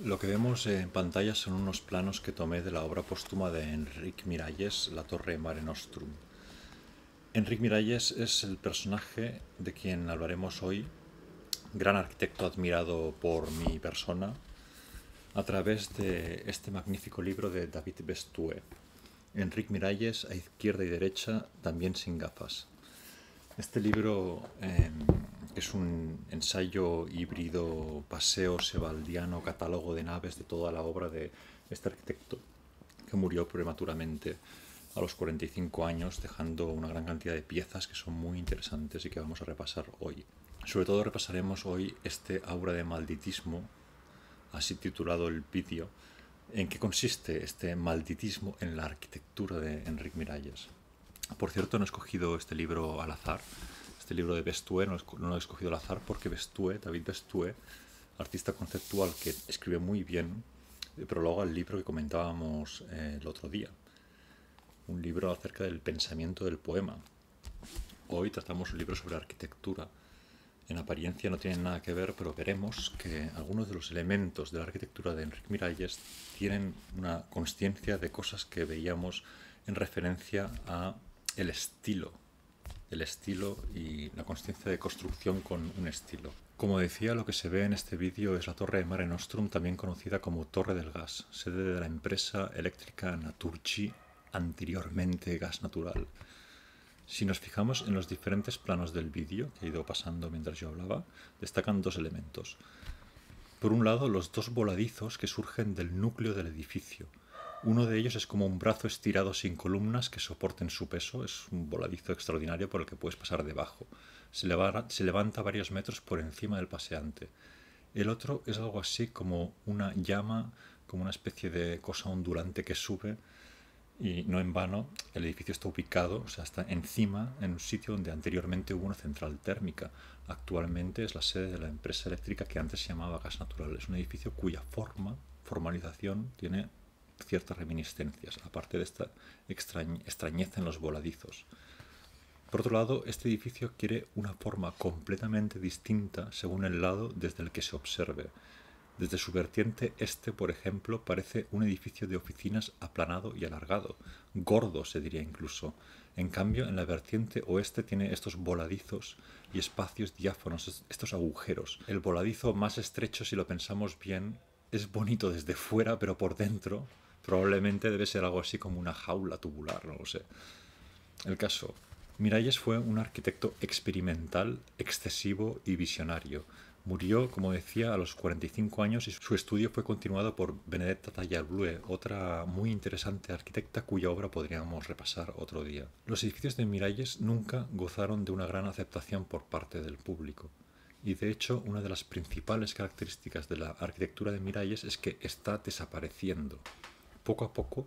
Lo que vemos en pantalla son unos planos que tomé de la obra póstuma de Enrique Miralles, La Torre Mare Nostrum. Enric Miralles es el personaje de quien hablaremos hoy, gran arquitecto admirado por mi persona, a través de este magnífico libro de David Bestue, Enrique Miralles a izquierda y derecha, también sin gafas. Este libro... Em, es un ensayo híbrido, paseo sebaldiano, catálogo de naves de toda la obra de este arquitecto que murió prematuramente a los 45 años, dejando una gran cantidad de piezas que son muy interesantes y que vamos a repasar hoy. Sobre todo repasaremos hoy este aura de malditismo, así titulado el vídeo, en qué consiste este malditismo en la arquitectura de Enrique Miralles. Por cierto, no he escogido este libro al azar, este libro de Bestue, no, lo he escogido al azar porque Bestue, David Bestue, artista conceptual que escribe muy bien, eh, prologa el libro que comentábamos eh, el otro día, un libro acerca del pensamiento del poema. Hoy tratamos un libro sobre arquitectura. En apariencia no tienen nada que ver, pero veremos que algunos de los elementos de la arquitectura de Enrique Miralles tienen una consciencia de cosas que veíamos en referencia a el estilo el estilo y la consciencia de construcción con un estilo. Como decía, lo que se ve en este vídeo es la torre de Mare Nostrum, también conocida como Torre del Gas, sede de la empresa eléctrica Naturchi, anteriormente gas natural. Si nos fijamos en los diferentes planos del vídeo que he ido pasando mientras yo hablaba, destacan dos elementos. Por un lado, los dos voladizos que surgen del núcleo del edificio, uno de ellos es como un brazo estirado sin columnas que soporten su peso. Es un voladizo extraordinario por el que puedes pasar debajo. Se, se levanta varios metros por encima del paseante. El otro es algo así como una llama, como una especie de cosa ondulante que sube. Y no en vano, el edificio está ubicado, o sea, está encima, en un sitio donde anteriormente hubo una central térmica. Actualmente es la sede de la empresa eléctrica que antes se llamaba Gas Natural. Es un edificio cuya forma, formalización, tiene ciertas reminiscencias, aparte de esta extrañeza en los voladizos. Por otro lado, este edificio quiere una forma completamente distinta según el lado desde el que se observe. Desde su vertiente este, por ejemplo, parece un edificio de oficinas aplanado y alargado, gordo se diría incluso. En cambio, en la vertiente oeste tiene estos voladizos y espacios diáfanos, estos agujeros. El voladizo más estrecho, si lo pensamos bien, es bonito desde fuera, pero por dentro Probablemente debe ser algo así como una jaula tubular, no lo sé. El caso, Miralles fue un arquitecto experimental, excesivo y visionario. Murió, como decía, a los 45 años y su estudio fue continuado por Benedetta Tallarblue, otra muy interesante arquitecta cuya obra podríamos repasar otro día. Los edificios de Miralles nunca gozaron de una gran aceptación por parte del público. Y de hecho, una de las principales características de la arquitectura de Miralles es que está desapareciendo poco a poco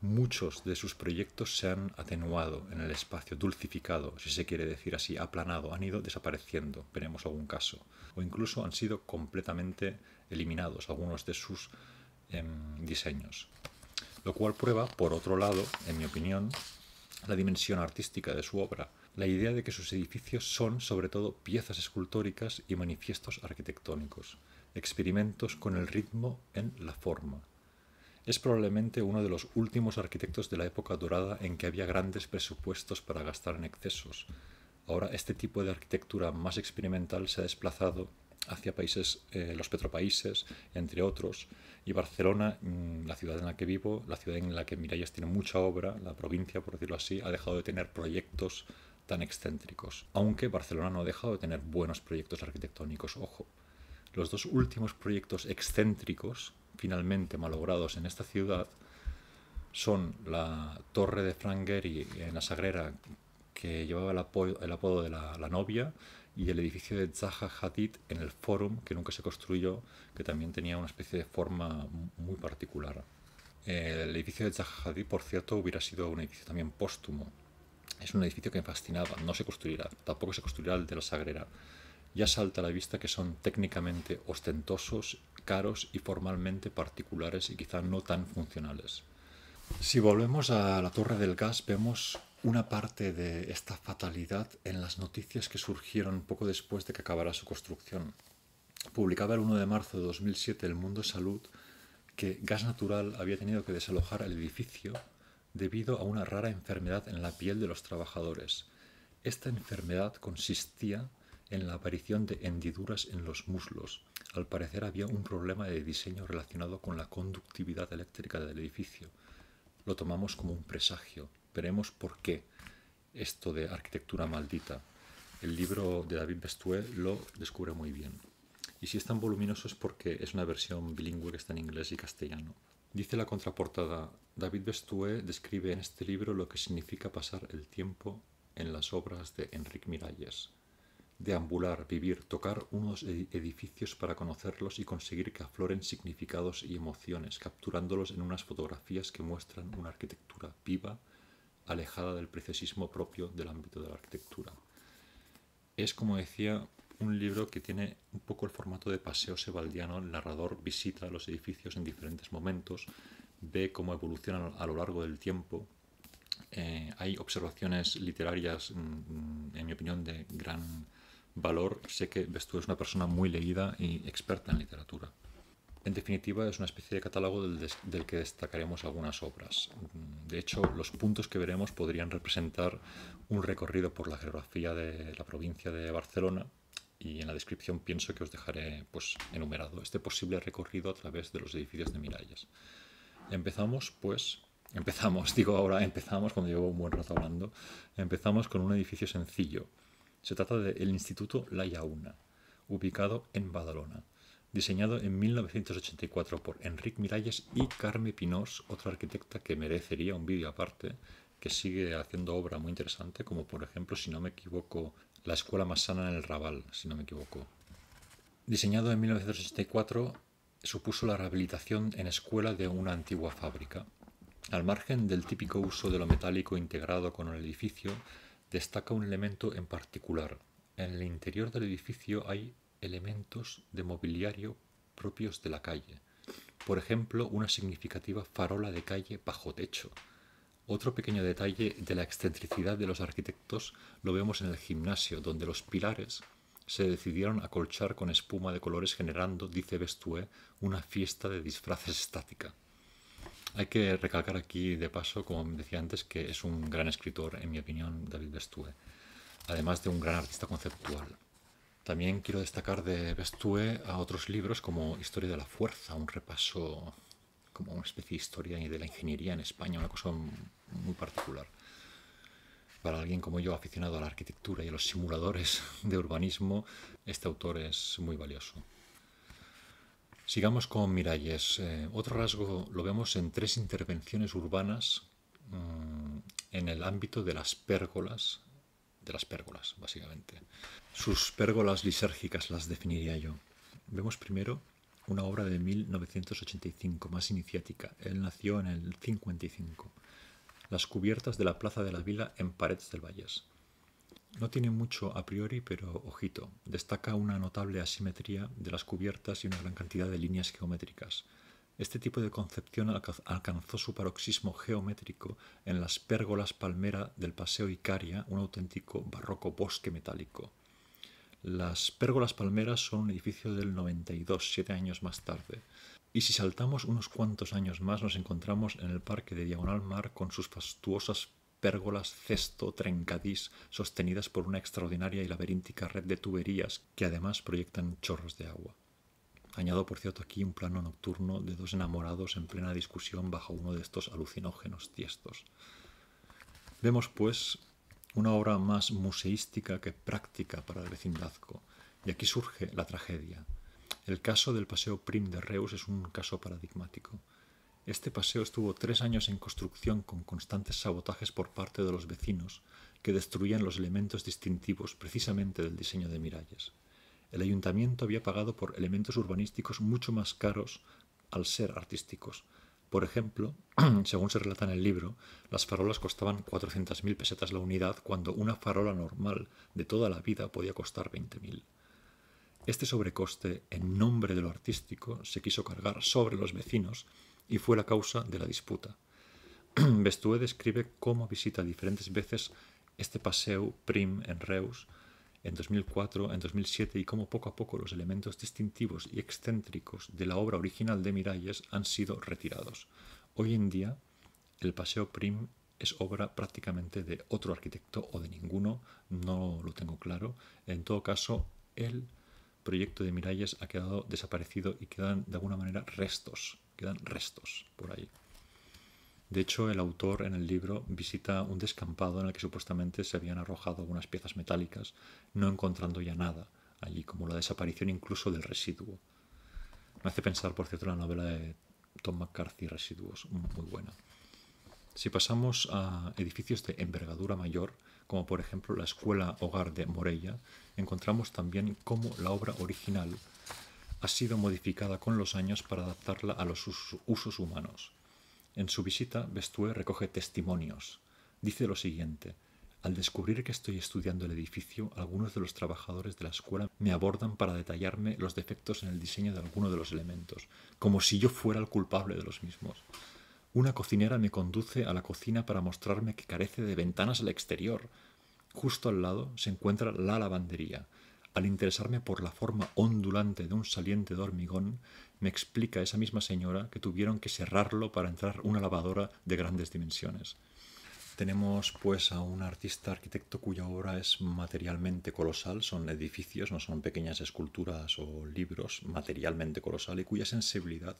muchos de sus proyectos se han atenuado en el espacio, dulcificado, si se quiere decir así, aplanado, han ido desapareciendo, veremos algún caso, o incluso han sido completamente eliminados algunos de sus em, diseños. Lo cual prueba, por otro lado, en mi opinión, la dimensión artística de su obra, la idea de que sus edificios son sobre todo piezas escultóricas y manifiestos arquitectónicos, experimentos con el ritmo en la forma, es probablemente uno de los últimos arquitectos de la época dorada en que había grandes presupuestos para gastar en excesos. Ahora este tipo de arquitectura más experimental se ha desplazado hacia países, eh, los petropaíses, entre otros, y Barcelona, mm, la ciudad en la que vivo, la ciudad en la que Miralles tiene mucha obra, la provincia, por decirlo así, ha dejado de tener proyectos tan excéntricos. Aunque Barcelona no ha dejado de tener buenos proyectos arquitectónicos, ojo. Los dos últimos proyectos excéntricos finalmente malogrados en esta ciudad son la torre de Frangheri en eh, la Sagrera, que llevaba el, apodo de la, novia, y el edificio de Zaha Hadid en el Forum, que nunca se construyó, que también tenía una especie de forma muy particular. El edificio de Zaha Hadid, por cierto, hubiera sido un edificio también póstumo. Es un edificio que me fascinaba, no se construirá, tampoco se construirá el de la Sagrera. Ya salta a la vista que son técnicamente ostentosos caros y formalmente particulares y quizá no tan funcionales. Si volvemos a la Torre del Gas, vemos una parte de esta fatalidad en las noticias que surgieron poco después de que acabara su construcción. Publicaba el 1 de marzo de 2007 El Mundo Salud que Gas Natural había tenido que desalojar el edificio debido a una rara enfermedad en la piel de los trabajadores. Esta enfermedad consistía en la aparición de hendiduras en los muslos. Al parecer había un problema de diseño relacionado con la conductividad eléctrica del edificio. Lo tomamos como un presagio. Veremos por qué esto de arquitectura maldita. El libro de David Bestué lo descubre muy bien. Y si es tan voluminoso es porque es una versión bilingüe que está en inglés y castellano. Dice la contraportada, David Bestué describe en este libro lo que significa pasar el tiempo en las obras de Enrique Miralles deambular, vivir, tocar unos e-, edificios para conocerlos y conseguir que afloren significados y emociones, capturándolos en unas fotografías que muestran una arquitectura viva, alejada del precesismo propio del ámbito de la arquitectura. Es, como decía, un libro que tiene un poco el formato de paseo sebaldiano. El narrador visita los edificios en diferentes momentos, ve cómo evolucionan a lo largo del tiempo, eh, hay observaciones literarias, mm, mm, en mi opinión, de gran valor, sé que Vestú es una persona muy leída y experta en literatura. En definitiva, es una especie de catálogo del, que destacaremos algunas obras. De hecho, los puntos que veremos podrían representar un recorrido por la geografía de la provincia de Barcelona y en la descripción pienso que os dejaré pues, enumerado este posible recorrido a través de los edificios de Miralles. Empezamos, pues, empezamos, digo ahora empezamos, cuando llevo un buen rato hablando, empezamos con un edificio sencillo, se trata del Instituto La yauna ubicado en Badalona, diseñado en 1984 por Enric Miralles y Carme Pinós, otra arquitecta que merecería un vídeo aparte, que sigue haciendo obra muy interesante, como por ejemplo, si no me equivoco, La Escuela Más Sana en el Raval, si no me equivoco. Diseñado en 1984, supuso la rehabilitación en escuela de una antigua fábrica. Al margen del típico uso de lo metálico integrado con el edificio, destaca un elemento en particular. En el interior del edificio hay elementos de mobiliario propios de la calle. Por ejemplo, una significativa farola de calle bajo techo. Otro pequeño detalle de la excentricidad de los arquitectos lo vemos en el gimnasio, donde los pilares se decidieron acolchar con espuma de colores generando, dice Bestué, una fiesta de disfraces estática. Hay que recalcar aquí, de paso, como decía antes, que es un gran escritor, en mi opinión, David Bestue, además de un gran artista conceptual. También quiero destacar de Bestue a otros libros como Historia de la Fuerza, un repaso como una especie de historia de la ingeniería en España, una cosa muy particular. Para alguien como yo, aficionado a la arquitectura y a los simuladores de urbanismo, este autor es muy valioso. Sigamos con Miralles. Eh, otro rasgo lo vemos en tres intervenciones urbanas mm, en el ámbito de las pérgolas, de las pérgolas, básicamente. Sus pérgolas lisérgicas las definiría yo. Vemos primero una obra de 1985, más iniciática. Él nació en el 55. Las cubiertas de la Plaza de la Vila en Paredes del Valles. No tiene mucho a priori, pero ojito, destaca una notable asimetría de las cubiertas y una gran cantidad de líneas geométricas. Este tipo de concepción alcanzó su paroxismo geométrico en las pérgolas palmera del Paseo Icaria, un auténtico barroco bosque metálico. Las pérgolas palmeras son un edificio del 92, siete años más tarde. Y si saltamos unos cuantos años más, nos encontramos en el Parque de Diagonal Mar con sus fastuosas pérgolas cesto trencadís sostenidas por una extraordinaria y laberíntica red de tuberías que además proyectan chorros de agua. Añado, por cierto, aquí un plano nocturno de dos enamorados en plena discusión bajo uno de estos alucinógenos tiestos. Vemos, pues, una obra más museística que práctica para el vecindazgo, y aquí surge la tragedia. El caso del Paseo Prim de Reus es un caso paradigmático. Este paseo estuvo tres años en construcción con constantes sabotajes por parte de los vecinos que destruían los elementos distintivos precisamente del diseño de Miralles. El ayuntamiento había pagado por elementos urbanísticos mucho más caros al ser artísticos. Por ejemplo, según se relata en el libro, las farolas costaban 400.000 pesetas la unidad cuando una farola normal de toda la vida podía costar 20.000. Este sobrecoste, en nombre de lo artístico, se quiso cargar sobre los vecinos y fue la causa de la disputa. Bestué describe cómo visita diferentes veces este paseo prim en Reus en 2004, en 2007 y cómo poco a poco los elementos distintivos y excéntricos de la obra original de Miralles han sido retirados. Hoy en día, el paseo prim es obra prácticamente de otro arquitecto o de ninguno, no lo tengo claro. En todo caso, el proyecto de Miralles ha quedado desaparecido y quedan de alguna manera restos quedan restos por ahí. De hecho, el autor en el libro visita un descampado en el que supuestamente se habían arrojado algunas piezas metálicas, no encontrando ya nada allí, como la desaparición incluso del residuo. Me hace pensar, por cierto, la novela de Tom McCarthy, Residuos, muy buena. Si pasamos a edificios de envergadura mayor, como por ejemplo la Escuela Hogar de Morella, encontramos también cómo la obra original ha sido modificada con los años para adaptarla a los usos humanos. En su visita, Bestué recoge testimonios. Dice lo siguiente. Al descubrir que estoy estudiando el edificio, algunos de los trabajadores de la escuela me abordan para detallarme los defectos en el diseño de alguno de los elementos, como si yo fuera el culpable de los mismos. Una cocinera me conduce a la cocina para mostrarme que carece de ventanas al exterior. Justo al lado se encuentra la lavandería, al interesarme por la forma ondulante de un saliente de hormigón, me explica esa misma señora que tuvieron que cerrarlo para entrar una lavadora de grandes dimensiones. Tenemos pues a un artista arquitecto cuya obra es materialmente colosal, son edificios, no son pequeñas esculturas o libros, materialmente colosal y cuya sensibilidad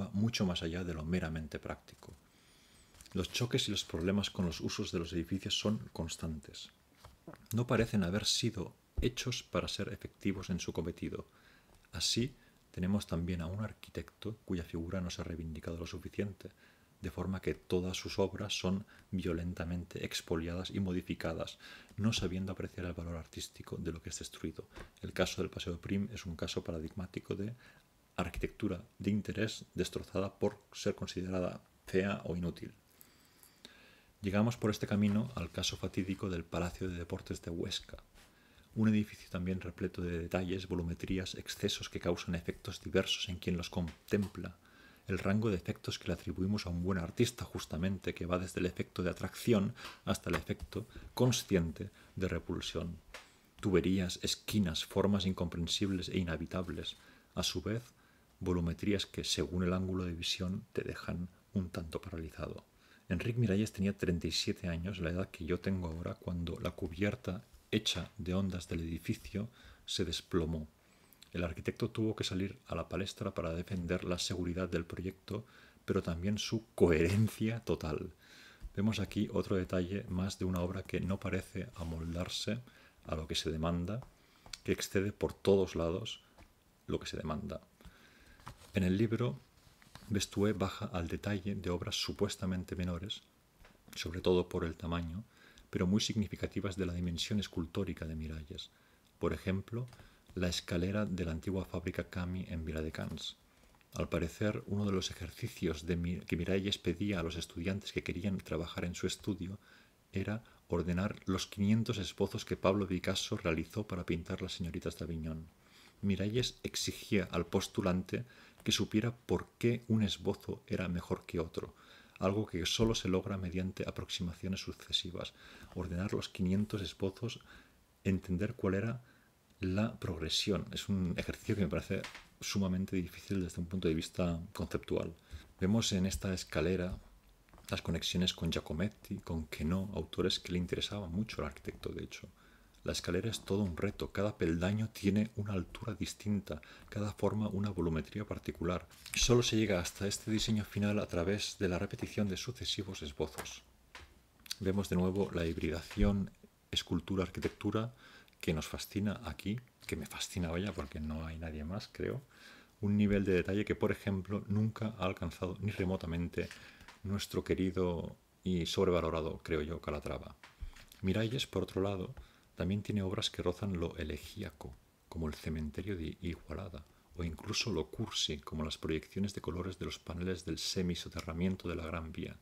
va mucho más allá de lo meramente práctico. Los choques y los problemas con los usos de los edificios son constantes. No parecen haber sido hechos para ser efectivos en su cometido. Así, tenemos también a un arquitecto cuya figura no se ha reivindicado lo suficiente, de forma que todas sus obras son violentamente expoliadas y modificadas, no sabiendo apreciar el valor artístico de lo que es destruido. El caso del Paseo Prim es un caso paradigmático de arquitectura de interés destrozada por ser considerada fea o inútil. Llegamos por este camino al caso fatídico del Palacio de Deportes de Huesca, un edificio también repleto de detalles, volumetrías, excesos que causan efectos diversos en quien los contempla. El rango de efectos que le atribuimos a un buen artista justamente, que va desde el efecto de atracción hasta el efecto consciente de repulsión. Tuberías, esquinas, formas incomprensibles e inhabitables. A su vez, volumetrías que, según el ángulo de visión, te dejan un tanto paralizado. Enrique Miralles tenía 37 años, la edad que yo tengo ahora, cuando la cubierta hecha de ondas del edificio se desplomó. El arquitecto tuvo que salir a la palestra para defender la seguridad del proyecto, pero también su coherencia total. Vemos aquí otro detalle más de una obra que no parece amoldarse a lo que se demanda, que excede por todos lados lo que se demanda. En el libro, Bestué baja al detalle de obras supuestamente menores, sobre todo por el tamaño, pero muy significativas de la dimensión escultórica de Miralles. Por ejemplo, la escalera de la antigua fábrica Cami en Vila de Cans. Al parecer, uno de los ejercicios que Miralles pedía a los estudiantes que querían trabajar en su estudio era ordenar los 500 esbozos que Pablo Picasso realizó para pintar las señoritas de Aviñón. Miralles exigía al postulante que supiera por qué un esbozo era mejor que otro, algo que solo se logra mediante aproximaciones sucesivas, ordenar los 500 esbozos, entender cuál era la progresión. Es un ejercicio que me parece sumamente difícil desde un punto de vista conceptual. Vemos en esta escalera las conexiones con Giacometti, con no autores que le interesaban mucho al arquitecto, de hecho. La escalera es todo un reto, cada peldaño tiene una altura distinta, cada forma una volumetría particular. Solo se llega hasta este diseño final a través de la repetición de sucesivos esbozos. Vemos de nuevo la hibridación escultura-arquitectura que nos fascina aquí, que me fascina, vaya, porque no hay nadie más, creo. Un nivel de detalle que, por ejemplo, nunca ha alcanzado ni remotamente nuestro querido y sobrevalorado, creo yo, Calatrava. Miralles, por otro lado, también tiene obras que rozan lo elegíaco, como el cementerio de Igualada, o incluso lo cursi, como las proyecciones de colores de los paneles del semisoterramiento de la Gran Vía.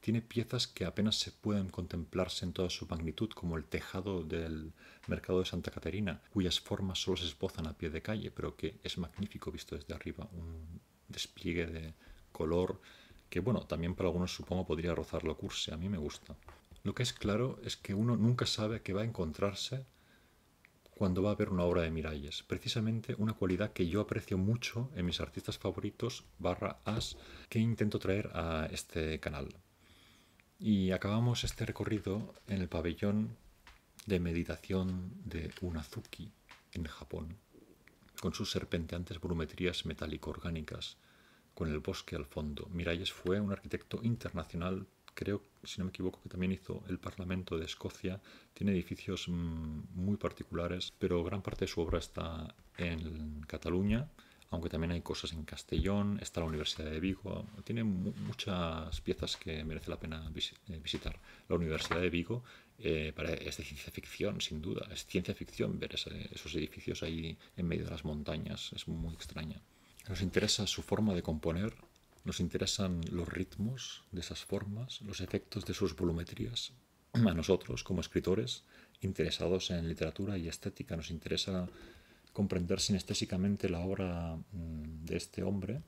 Tiene piezas que apenas se pueden contemplarse en toda su magnitud, como el tejado del mercado de Santa Caterina, cuyas formas solo se esbozan a pie de calle, pero que es magnífico visto desde arriba, un despliegue de color que, bueno, también para algunos supongo podría rozar lo cursi, a mí me gusta. Lo que es claro es que uno nunca sabe qué va a encontrarse cuando va a ver una obra de Miralles. Precisamente una cualidad que yo aprecio mucho en mis artistas favoritos barra as que intento traer a este canal. Y acabamos este recorrido en el pabellón de meditación de Unazuki, en Japón, con sus serpenteantes brumetrías metálico-orgánicas, con el bosque al fondo. Miralles fue un arquitecto internacional creo, si no me equivoco, que también hizo el Parlamento de Escocia. Tiene edificios mm, muy particulares, pero gran parte de su obra está en Cataluña, aunque también hay cosas en Castellón, está la Universidad de Vigo, tiene muchas piezas que merece la pena eh, visitar. La Universidad de Vigo eh, es de ciencia ficción, sin duda, es ciencia ficción ver esos edificios ahí en medio de las montañas, es muy extraña. Nos interesa su forma de componer nos interesan los ritmos de esas formas, los efectos de sus volumetrías. A nosotros, como escritores, interesados en literatura y estética, nos interesa comprender sinestésicamente la obra mm, de este hombre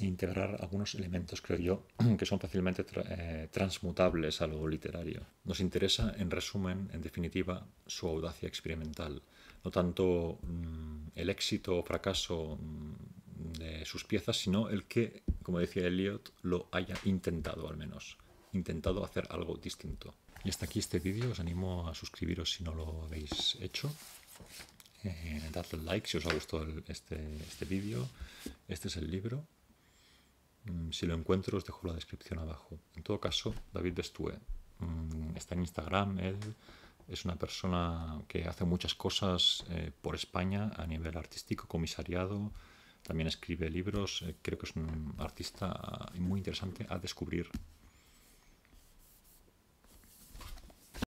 e integrar algunos elementos, creo yo, que son fácilmente eh, transmutables a lo literario. Nos interesa, en resumen, en definitiva, su audacia experimental, no tanto mm, el éxito o fracaso mm, de sus piezas, sino el que, como decía Elliot, lo haya intentado al menos, intentado hacer algo distinto. Y hasta aquí este vídeo, os animo a suscribiros si no lo habéis hecho. Eh, dadle like si os ha gustado este, este vídeo. Este es el libro. Mm, si lo encuentro os dejo la descripción abajo. En todo caso, David Bestue mm, está en Instagram, él es una persona que hace muchas cosas eh, por España a nivel artístico, comisariado, también escribe libros, eh, creo que es un artista ah, muy interesante a descubrir.